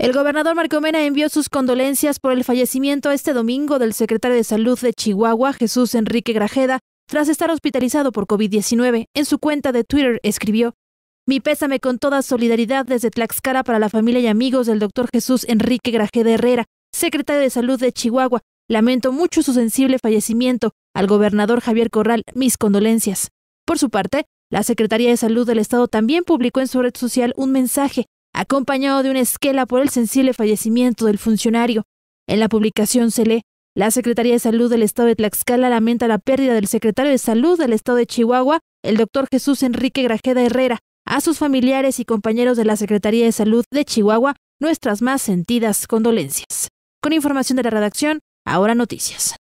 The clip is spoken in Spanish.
El gobernador Marco Mena envió sus condolencias por el fallecimiento este domingo del secretario de Salud de Chihuahua, Jesús Enrique Grajeda, tras estar hospitalizado por COVID-19. En su cuenta de Twitter escribió, Mi pésame con toda solidaridad desde Tlaxcala para la familia y amigos del doctor Jesús Enrique Grajeda Herrera, secretario de Salud de Chihuahua. Lamento mucho su sensible fallecimiento. Al gobernador Javier Corral, mis condolencias. Por su parte, la Secretaría de Salud del Estado también publicó en su red social un mensaje acompañado de una esquela por el sensible fallecimiento del funcionario. En la publicación se lee, la Secretaría de Salud del Estado de Tlaxcala lamenta la pérdida del secretario de Salud del Estado de Chihuahua, el doctor Jesús Enrique Grajeda Herrera, a sus familiares y compañeros de la Secretaría de Salud de Chihuahua, nuestras más sentidas condolencias. Con información de la redacción, ahora noticias.